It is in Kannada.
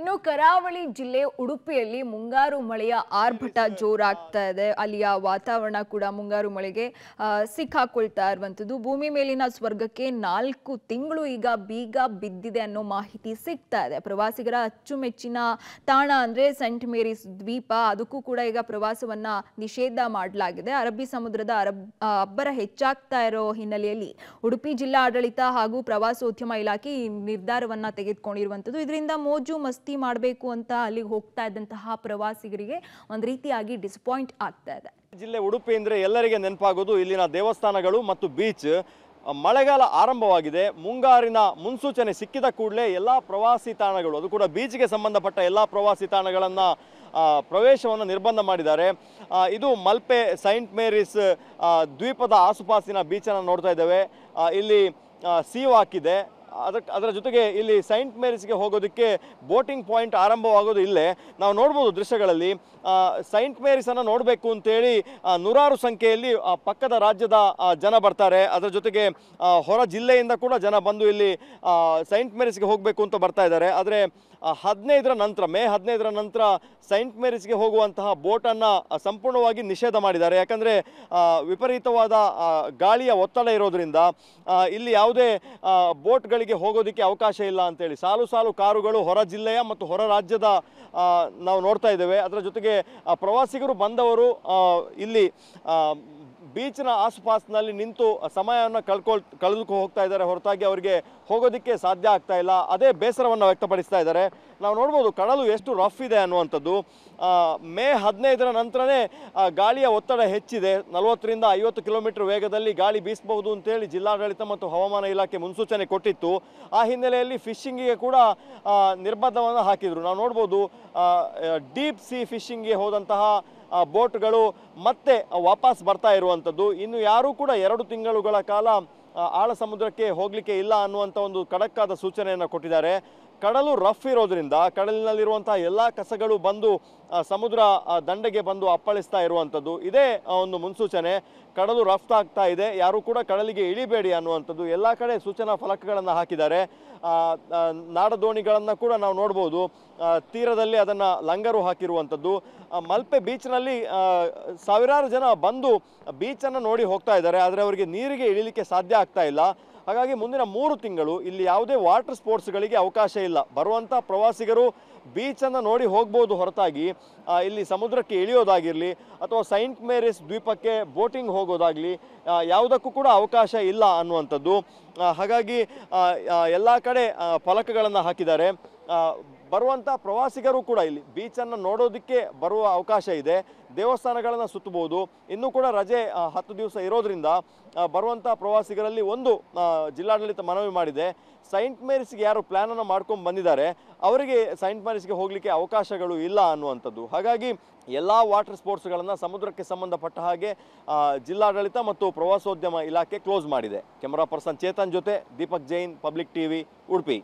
ಇನ್ನು ಕರಾವಳಿ ಜಿಲ್ಲೆ ಉಡುಪಿಯಲ್ಲಿ ಮುಂಗಾರು ಮಳೆಯ ಆರ್ಭಟ ಜೋರಾಗ್ತಾ ಇದೆ ಅಲ್ಲಿಯ ವಾತಾವರಣ ಕೂಡ ಮುಂಗಾರು ಮಳೆಗೆ ಸಿಕ್ಕಾಕೊಳ್ತಾ ಇರುವಂಥದ್ದು ಭೂಮಿ ಮೇಲಿನ ಸ್ವರ್ಗಕ್ಕೆ ನಾಲ್ಕು ತಿಂಗಳು ಈಗ ಬೀಗ ಬಿದ್ದಿದೆ ಅನ್ನೋ ಮಾಹಿತಿ ಸಿಗ್ತಾ ಇದೆ ಪ್ರವಾಸಿಗರ ಅಚ್ಚುಮೆಚ್ಚಿನ ತಾಣ ಅಂದ್ರೆ ಸೆಂಟ್ ಮೇರಿಸ್ ದ್ವೀಪ ಅದಕ್ಕೂ ಕೂಡ ಈಗ ಪ್ರವಾಸವನ್ನ ನಿಷೇಧ ಮಾಡಲಾಗಿದೆ ಅರಬ್ಬಿ ಸಮುದ್ರದ ಅರಬ್ ಅಬ್ಬರ ಹೆಚ್ಚಾಗ್ತಾ ಇರೋ ಹಿನ್ನೆಲೆಯಲ್ಲಿ ಉಡುಪಿ ಜಿಲ್ಲಾ ಆಡಳಿತ ಹಾಗೂ ಪ್ರವಾಸೋದ್ಯಮ ಇಲಾಖೆ ಈ ನಿರ್ಧಾರವನ್ನ ತೆಗೆದುಕೊಂಡಿರುವಂಥದ್ದು ಇದರಿಂದ ಮೋಜು ಮಸ್ತಿ ಮಾಡಬೇಕು ಅಂತ ಅಲ್ಲಿಗೆ ಹೋಗ್ತಾ ಇದ್ದಂತಹ ಪ್ರವಾಸಿಗರಿಗೆ ಒಂದು ರೀತಿಯಾಗಿ ಡಿಸಪಾಯಿಂಟ್ ಆಗ್ತಾ ಇದೆ ಜಿಲ್ಲೆ ಉಡುಪಿ ಅಂದರೆ ಎಲ್ಲರಿಗೆ ನೆನಪಾಗೋದು ಇಲ್ಲಿನ ದೇವಸ್ಥಾನಗಳು ಮತ್ತು ಬೀಚ್ ಮಳೆಗಾಲ ಆರಂಭವಾಗಿದೆ ಮುಂಗಾರಿನ ಮುನ್ಸೂಚನೆ ಸಿಕ್ಕಿದ ಕೂಡಲೇ ಎಲ್ಲ ಪ್ರವಾಸಿ ತಾಣಗಳು ಅದು ಕೂಡ ಬೀಚ್ಗೆ ಸಂಬಂಧಪಟ್ಟ ಎಲ್ಲ ಪ್ರವಾಸಿ ತಾಣಗಳನ್ನು ಪ್ರವೇಶವನ್ನು ನಿರ್ಬಂಧ ಮಾಡಿದ್ದಾರೆ ಇದು ಮಲ್ಪೆ ಸೈಂಟ್ ಮೇರಿಸ್ ದ್ವೀಪದ ಆಸುಪಾಸಿನ ಬೀಚನ್ನು ನೋಡ್ತಾ ಇದ್ದೇವೆ ಇಲ್ಲಿ ಹಾಕಿದೆ ಅದಕ್ಕೆ ಅದರ ಜೊತೆಗೆ ಇಲ್ಲಿ ಸೈಂಟ್ ಮೇರಿಸ್ಗೆ ಹೋಗೋದಕ್ಕೆ ಬೋಟಿಂಗ್ ಪಾಯಿಂಟ್ ಆರಂಭವಾಗೋದು ಇಲ್ಲೇ ನಾವು ನೋಡ್ಬೋದು ದೃಶ್ಯಗಳಲ್ಲಿ ಸೈಂಟ್ ಮೇರಿಸನ್ನು ನೋಡಬೇಕು ಅಂತೇಳಿ ನೂರಾರು ಸಂಖ್ಯೆಯಲ್ಲಿ ಪಕ್ಕದ ರಾಜ್ಯದ ಜನ ಬರ್ತಾರೆ ಅದರ ಜೊತೆಗೆ ಹೊರ ಜಿಲ್ಲೆಯಿಂದ ಕೂಡ ಜನ ಬಂದು ಇಲ್ಲಿ ಸೈಂಟ್ ಮೇರಿಸ್ಗೆ ಹೋಗಬೇಕು ಅಂತ ಬರ್ತಾ ಇದ್ದಾರೆ ಆದರೆ ಹದಿನೈದರ ನಂತರ ಮೇ ಹದಿನೈದರ ನಂತರ ಸೈಂಟ್ ಮೇರಿಸ್ಗೆ ಹೋಗುವಂತಹ ಬೋಟನ್ನು ಸಂಪೂರ್ಣವಾಗಿ ನಿಷೇಧ ಮಾಡಿದ್ದಾರೆ ಯಾಕಂದರೆ ವಿಪರೀತವಾದ ಗಾಳಿಯ ಒತ್ತಡ ಇರೋದರಿಂದ ಇಲ್ಲಿ ಯಾವುದೇ ಬೋಟ್ಗಳು ಜಿಲ್ಲೆಗಳಿಗೆ ಹೋಗೋದಕ್ಕೆ ಅವಕಾಶ ಇಲ್ಲ ಅಂತೇಳಿ ಸಾಲು ಸಾಲು ಕಾರುಗಳು ಹೊರ ಜಿಲ್ಲೆಯ ಮತ್ತು ಹೊರ ರಾಜ್ಯದ ನಾವು ನೋಡ್ತಾ ಇದ್ದೇವೆ ಅದರ ಜೊತೆಗೆ ಪ್ರವಾಸಿಗರು ಬಂದವರು ಇಲ್ಲಿ ಬೀಚ್ನ ಆಸುಪಾಸಿನಲ್ಲಿ ನಿಂತು ಸಮಯವನ್ನು ಕಳ್ಕೊಳ್ ಕಳೆದುಕೊ ಹೋಗ್ತಾ ಇದ್ದಾರೆ ಹೊರತಾಗಿ ಅವರಿಗೆ ಹೋಗೋದಕ್ಕೆ ಸಾಧ್ಯ ಆಗ್ತಾ ಇಲ್ಲ ಅದೇ ಬೇಸರವನ್ನು ವ್ಯಕ್ತಪಡಿಸ್ತಾ ಇದ್ದಾರೆ ನಾವು ನೋಡ್ಬೋದು ಕಡಲು ಎಷ್ಟು ರಫ್ ಇದೆ ಅನ್ನುವಂಥದ್ದು ಮೇ ಹದಿನೈದರ ನಂತರನೇ ಗಾಳಿಯ ಒತ್ತಡ ಹೆಚ್ಚಿದೆ ನಲವತ್ತರಿಂದ ಐವತ್ತು ಕಿಲೋಮೀಟರ್ ವೇಗದಲ್ಲಿ ಗಾಳಿ ಬೀಸಬಹುದು ಅಂತೇಳಿ ಜಿಲ್ಲಾಡಳಿತ ಮತ್ತು ಹವಾಮಾನ ಇಲಾಖೆ ಮುನ್ಸೂಚನೆ ಕೊಟ್ಟಿತ್ತು ಆ ಹಿನ್ನೆಲೆಯಲ್ಲಿ ಫಿಶಿಂಗಿಗೆ ಕೂಡ ನಿರ್ಬಂಧವನ್ನು ಹಾಕಿದರು ನಾವು ನೋಡ್ಬೋದು ಡೀಪ್ ಸಿ ಫಿಶಿಂಗ್ಗೆ ಹೋದಂತಹ ಬೋಟ್ಗಳು ಮತ್ತೆ ವಾಪಸ್ ಬರ್ತಾ ಇರುವಂಥ ಅನ್ನುವಂಥದ್ದು ಇನ್ನು ಯಾರು ಕೂಡ ಎರಡು ತಿಂಗಳುಗಳ ಕಾಲ ಆಳ ಸಮುದ್ರಕ್ಕೆ ಹೋಗಲಿಕ್ಕೆ ಇಲ್ಲ ಅನ್ನುವಂಥ ಒಂದು ಖಡಕ್ಕಾದ ಸೂಚನೆಯನ್ನು ಕೊಟ್ಟಿದ್ದಾರೆ ಕಡಲು ರಫ್ ಇರೋದ್ರಿಂದ ಕಡಲಿನಲ್ಲಿರುವಂತಹ ಎಲ್ಲ ಕಸಗಳು ಬಂದು ಸಮುದ್ರ ದಂಡೆಗೆ ಬಂದು ಅಪ್ಪಳಿಸ್ತಾ ಇರುವಂಥದ್ದು ಇದೇ ಒಂದು ಮುನ್ಸೂಚನೆ ಕಡಲು ರಫ್ತಾಗ್ತಾ ಇದೆ ಯಾರೂ ಕೂಡ ಕಡಲಿಗೆ ಇಳಿಬೇಡಿ ಅನ್ನುವಂಥದ್ದು ಎಲ್ಲ ಕಡೆ ಸೂಚನಾ ಫಲಕಗಳನ್ನು ಹಾಕಿದ್ದಾರೆ ನಾಡದೋಣಿಗಳನ್ನು ಕೂಡ ನಾವು ನೋಡ್ಬೋದು ತೀರದಲ್ಲಿ ಅದನ್ನು ಲಂಗರು ಹಾಕಿರುವಂಥದ್ದು ಮಲ್ಪೆ ಬೀಚ್ನಲ್ಲಿ ಸಾವಿರಾರು ಜನ ಬಂದು ಬೀಚನ್ನು ನೋಡಿ ಹೋಗ್ತಾ ಇದ್ದಾರೆ ಆದರೆ ಅವರಿಗೆ ನೀರಿಗೆ ಇಳಿಲಿಕ್ಕೆ ಸಾಧ್ಯ ಆಗ್ತಾ ಇಲ್ಲ ಹಾಗಾಗಿ ಮುಂದಿನ ಮೂರು ತಿಂಗಳು ಇಲ್ಲಿ ಯಾವುದೇ ವಾಟರ್ ಸ್ಪೋರ್ಟ್ಸ್ಗಳಿಗೆ ಅವಕಾಶ ಇಲ್ಲ ಬರುವಂಥ ಪ್ರವಾಸಿಗರು ಬೀಚನ್ನು ನೋಡಿ ಹೋಗ್ಬೋದು ಹೊರತಾಗಿ ಇಲ್ಲಿ ಸಮುದ್ರಕ್ಕೆ ಇಳಿಯೋದಾಗಿರಲಿ ಅಥವಾ ಸೈಂಟ್ ಮೇರಿಸ್ ದ್ವೀಪಕ್ಕೆ ಬೋಟಿಂಗ್ ಹೋಗೋದಾಗಲಿ ಯಾವುದಕ್ಕೂ ಕೂಡ ಅವಕಾಶ ಇಲ್ಲ ಅನ್ನುವಂಥದ್ದು ಹಾಗಾಗಿ ಎಲ್ಲ ಕಡೆ ಫಲಕಗಳನ್ನು ಹಾಕಿದ್ದಾರೆ ಬರುವಂಥ ಪ್ರವಾಸಿಗರು ಕೂಡ ಇಲ್ಲಿ ಬೀಚನ್ನು ನೋಡೋದಕ್ಕೆ ಬರುವ ಅವಕಾಶ ಇದೆ ದೇವಸ್ಥಾನಗಳನ್ನು ಸುತ್ತಬಹುದು ಇನ್ನೂ ಕೂಡ ರಜೆ ಹತ್ತು ದಿವಸ ಇರೋದ್ರಿಂದ ಬರುವಂಥ ಪ್ರವಾಸಿಗರಲ್ಲಿ ಒಂದು ಜಿಲ್ಲಾಡಳಿತ ಮನವಿ ಮಾಡಿದೆ ಸೈಂಟ್ ಮೇರಿಸ್ಗೆ ಯಾರು ಪ್ಲ್ಯಾನನ್ನು ಮಾಡ್ಕೊಂಡು ಬಂದಿದ್ದಾರೆ ಅವರಿಗೆ ಸೈಂಟ್ ಮೇರಿಸ್ಗೆ ಹೋಗಲಿಕ್ಕೆ ಅವಕಾಶಗಳು ಇಲ್ಲ ಅನ್ನುವಂಥದ್ದು ಹಾಗಾಗಿ ಎಲ್ಲ ವಾಟರ್ ಸ್ಪೋರ್ಟ್ಸ್ಗಳನ್ನು ಸಮುದ್ರಕ್ಕೆ ಸಂಬಂಧಪಟ್ಟ ಹಾಗೆ ಜಿಲ್ಲಾಡಳಿತ ಮತ್ತು ಪ್ರವಾಸೋದ್ಯಮ ಇಲಾಖೆ ಕ್ಲೋಸ್ ಮಾಡಿದೆ ಕ್ಯಾಮರಾ ಪರ್ಸನ್ ಚೇತನ್ ಜೊತೆ ದೀಪಕ್ ಜೈನ್ ಪಬ್ಲಿಕ್ ಟಿವಿ ಉಡುಪಿ